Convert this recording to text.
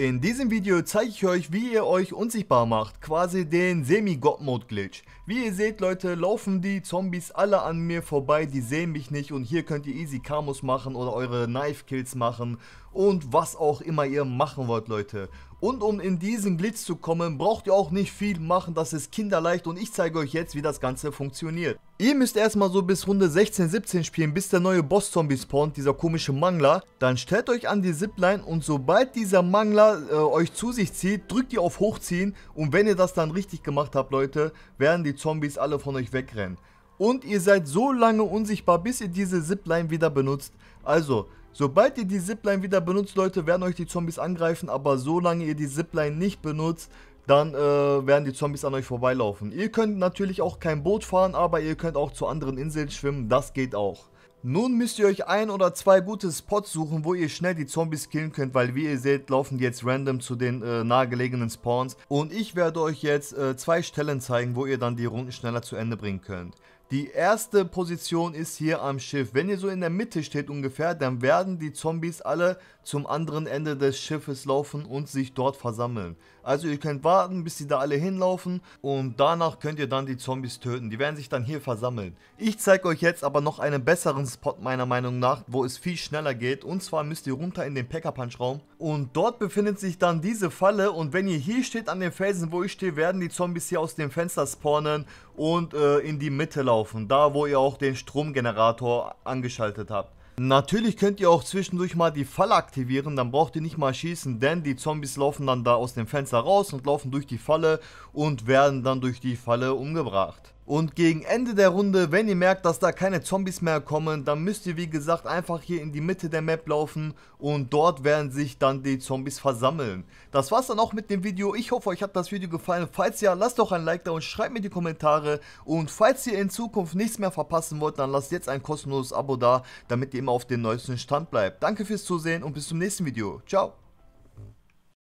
In diesem Video zeige ich euch, wie ihr euch unsichtbar macht, quasi den Semi-God-Mode-Glitch. Wie ihr seht, Leute, laufen die Zombies alle an mir vorbei, die sehen mich nicht und hier könnt ihr easy Kamus machen oder eure Knife-Kills machen und was auch immer ihr machen wollt, Leute. Und um in diesen Glitch zu kommen, braucht ihr auch nicht viel machen, das ist kinderleicht und ich zeige euch jetzt, wie das Ganze funktioniert. Ihr müsst erstmal so bis Runde 16, 17 spielen, bis der neue Boss-Zombie spawnt, dieser komische Mangler. Dann stellt euch an die Zipline und sobald dieser Mangler äh, euch zu sich zieht, drückt ihr auf Hochziehen. Und wenn ihr das dann richtig gemacht habt, Leute, werden die Zombies alle von euch wegrennen. Und ihr seid so lange unsichtbar, bis ihr diese Zipline wieder benutzt. Also, Sobald ihr die Zipline wieder benutzt, Leute, werden euch die Zombies angreifen, aber solange ihr die Zipline nicht benutzt, dann äh, werden die Zombies an euch vorbeilaufen. Ihr könnt natürlich auch kein Boot fahren, aber ihr könnt auch zu anderen Inseln schwimmen, das geht auch. Nun müsst ihr euch ein oder zwei gute Spots suchen, wo ihr schnell die Zombies killen könnt, weil wie ihr seht, laufen die jetzt random zu den äh, nahegelegenen Spawns. Und ich werde euch jetzt äh, zwei Stellen zeigen, wo ihr dann die Runden schneller zu Ende bringen könnt. Die erste Position ist hier am Schiff. Wenn ihr so in der Mitte steht ungefähr, dann werden die Zombies alle zum anderen Ende des Schiffes laufen und sich dort versammeln. Also ihr könnt warten, bis sie da alle hinlaufen und danach könnt ihr dann die Zombies töten. Die werden sich dann hier versammeln. Ich zeige euch jetzt aber noch einen besseren Spot meiner Meinung nach, wo es viel schneller geht. Und zwar müsst ihr runter in den Packer-Punch-Raum und dort befindet sich dann diese Falle und wenn ihr hier steht an den Felsen, wo ich stehe, werden die Zombies hier aus dem Fenster spawnen und äh, in die Mitte laufen laufen, da wo ihr auch den Stromgenerator angeschaltet habt. Natürlich könnt ihr auch zwischendurch mal die Falle aktivieren, dann braucht ihr nicht mal schießen, denn die Zombies laufen dann da aus dem Fenster raus und laufen durch die Falle und werden dann durch die Falle umgebracht. Und gegen Ende der Runde, wenn ihr merkt, dass da keine Zombies mehr kommen, dann müsst ihr wie gesagt einfach hier in die Mitte der Map laufen und dort werden sich dann die Zombies versammeln. Das war's dann auch mit dem Video. Ich hoffe, euch hat das Video gefallen. Falls ja, lasst doch ein Like da und schreibt mir die Kommentare. Und falls ihr in Zukunft nichts mehr verpassen wollt, dann lasst jetzt ein kostenloses Abo da, damit ihr immer auf dem neuesten Stand bleibt. Danke fürs Zusehen und bis zum nächsten Video. Ciao.